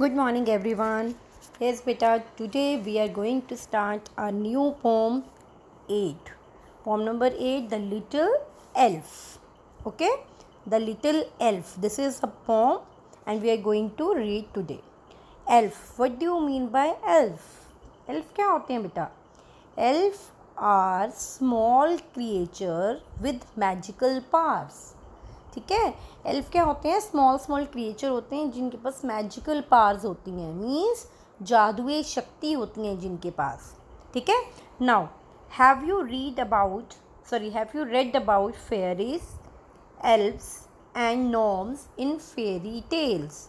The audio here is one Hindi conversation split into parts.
Good morning everyone. Yes beta, today we are going to start a new poem 8. Poem number 8 The Little Elf. Okay? The Little Elf. This is a poem and we are going to read today. Elf. What do you mean by elf? Elf क्या होते हैं beta? Elf are small creature with magical powers. ठीक है एल्फ क्या होते हैं स्मॉल स्मॉल क्रिएचर होते हैं जिनके पास मैजिकल पावर्स होती हैं मीन्स जादुई शक्ति होती हैं जिनके पास ठीक है now have you read about sorry have you read about fairies elves and gnomes in fairy tales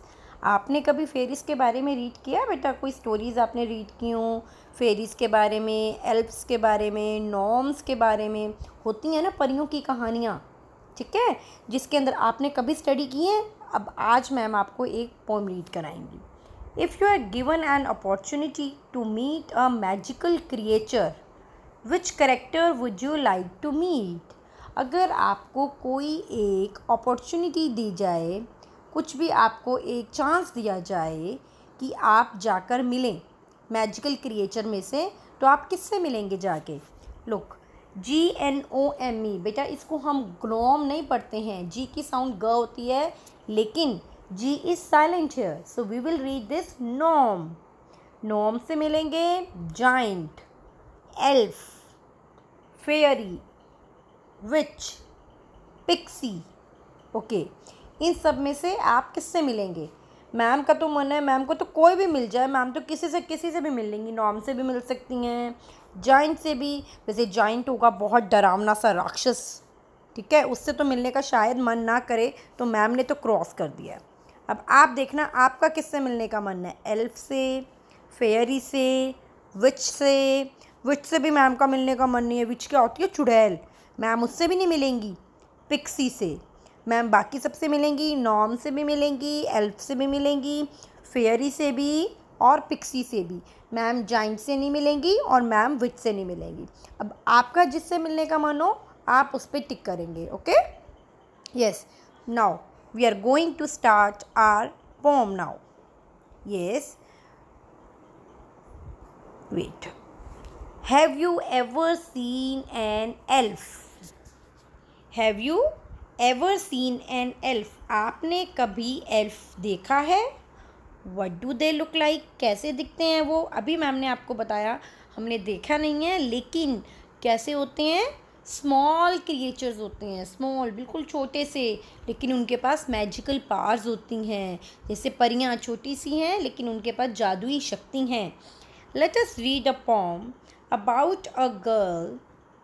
आपने कभी फेरीज के बारे में रीड किया बेटा कोई स्टोरीज़ आपने रीड की हूँ फेरीज़ के बारे में एल्प्स के बारे में नॉम्स के बारे में होती हैं ना परियों की कहानियाँ ठीक है जिसके अंदर आपने कभी स्टडी की है अब आज मैम आपको एक पोम रीड कराएंगी if you are given an opportunity to meet a magical creature which character would you like to meet अगर आपको कोई एक अपॉर्चुनिटी दी जाए कुछ भी आपको एक चांस दिया जाए कि आप जाकर मिलें मैजिकल क्रिएचर में से तो आप किससे मिलेंगे जाके look G N O M E बेटा इसको हम ग्नोम नहीं पढ़ते हैं जी की साउंड ग होती है लेकिन जी इज साइलेंट है so we will read this gnome gnome से मिलेंगे giant elf fairy witch pixie okay इन सब में से आप किससे मिलेंगे मैम का तो मन है मैम को तो कोई भी मिल जाए मैम तो किसी से किसी से भी मिल लेंगी नॉम से भी मिल सकती हैं जॉइंट से भी वैसे जॉइंट होगा बहुत डरावना सा राक्षस ठीक है उससे तो मिलने का शायद मन ना करे तो मैम ने तो क्रॉस कर दिया है अब आप देखना आपका किससे मिलने का मन है एल्फ से फेयरी से विच से विच से भी मैम का मिलने का मन नहीं है विच क्या होती है चुड़ैल मैम उससे भी नहीं मिलेंगी पिक्सी से मैम बाकी सबसे मिलेंगी नॉम से भी मिलेंगी एल्फ से भी मिलेंगी फेयरी से भी और पिक्सी से भी मैम जाइंट से नहीं मिलेंगी और मैम विच से नहीं मिलेंगी अब आपका जिससे मिलने का मन हो आप उस पर टिक करेंगे okay yes now we are going to start our poem now yes wait have you ever seen an elf have you ever seen an elf आपने कभी एल्फ देखा है what do they look like कैसे दिखते हैं वो अभी मैम ने आपको बताया हमने देखा नहीं है लेकिन कैसे होते हैं स्मॉल क्रिएचर्स होते हैं स्मॉल बिल्कुल छोटे से लेकिन उनके पास मैजिकल पावर्स होती हैं जैसे परियां छोटी सी हैं लेकिन उनके पास जादुई शक्ति हैं let us read a poem about a girl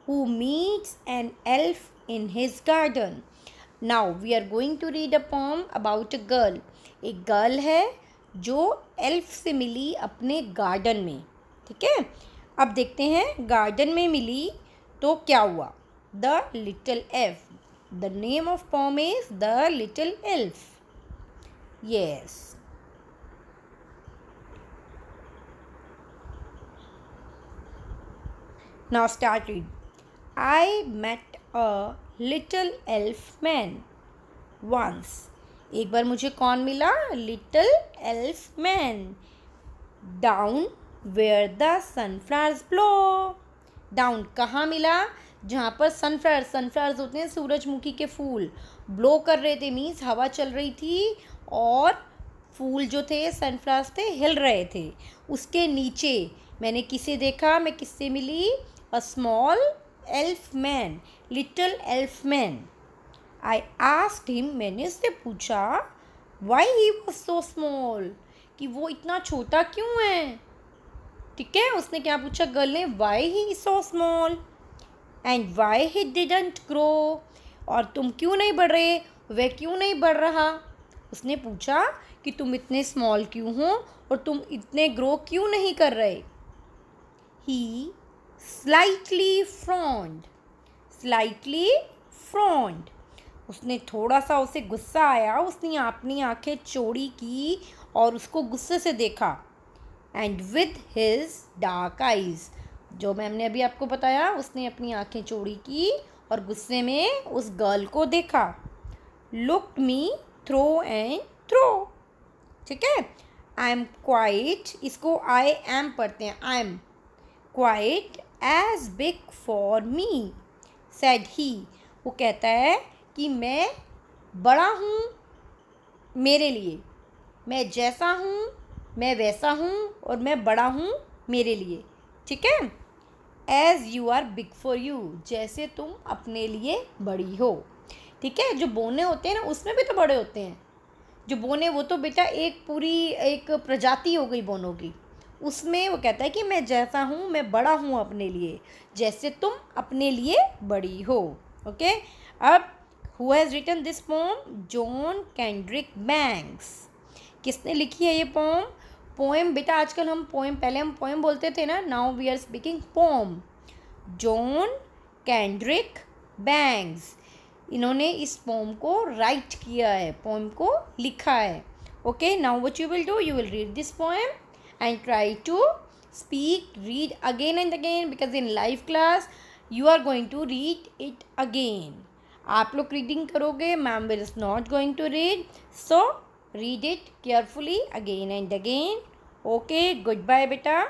who meets an elf in his garden now we are going to read a poem about a girl एक गर्ल है जो एल्फ से मिली अपने गार्डन में ठीक है अब देखते हैं गार्डन में मिली तो क्या हुआ the little elf the name of poem is the little elf yes Now start read. I met a little elf man once एक बार मुझे कौन मिला little elf man down where the sunflowers blow down कहाँ मिला जहाँ पर सनफ्लावर्स सनफ्लावर्स होते हैं सूरजमुखी के फूल ब्लो कर रहे थे मीन्स हवा चल रही थी और फूल जो थे सनफ्लावर्स थे हिल रहे थे उसके नीचे मैंने किसे देखा मैं किससे मिली a small elf man little elf man I asked him मैंने उससे पूछा why he was so small कि वो इतना छोटा क्यों है ठीक है उसने क्या पूछा गर्ल ने why he so small and why he didn't grow और तुम क्यों नहीं बढ़ रहे वह क्यों नहीं बढ़ रहा उसने पूछा कि तुम इतने स्मॉल क्यों हो और तुम इतने ग्रो क्यों नहीं कर रहे he slightly frowned slightly frowned उसने थोड़ा सा उसे गुस्सा आया उसने अपनी आंखें चोरी की और उसको गुस्से से देखा and with his dark eyes जो मैम ने अभी आपको बताया उसने अपनी आंखें चोरी की और गुस्से में उस गर्ल को देखा look me through and through ठीक है आई एम क्वाइट इसको आई एम पढ़ते हैं I am quite as big for me said he वो कहता है कि मैं बड़ा हूँ मेरे लिए मैं जैसा हूँ मैं वैसा हूँ और मैं बड़ा हूँ मेरे लिए ठीक है as you are big for you जैसे तुम अपने लिए बड़ी हो ठीक है जो बोने होते हैं ना उसमें भी तो बड़े होते हैं जो बोने वो तो बेटा एक पूरी एक प्रजाति हो गई बोनों की उसमें वो कहता है कि मैं जैसा हूँ मैं बड़ा हूँ अपने लिए जैसे तुम अपने लिए बड़ी हो ओके अब who has written this poem John Kendrick Bangs किसने लिखी है ये पोम पोएम बेटा आजकल हम पोएम पहले हम पोएम बोलते थे ना now we are speaking poem John Kendrick Bangs इन्होंने इस पोम को राइट किया है पोम को लिखा है okay now what you will do you will read this poem and try to speak read again and again because in live class you are going to read it again आप लोग रीडिंग करोगे ma'am will is not going to read so read it carefully again and again okay good bye बेटा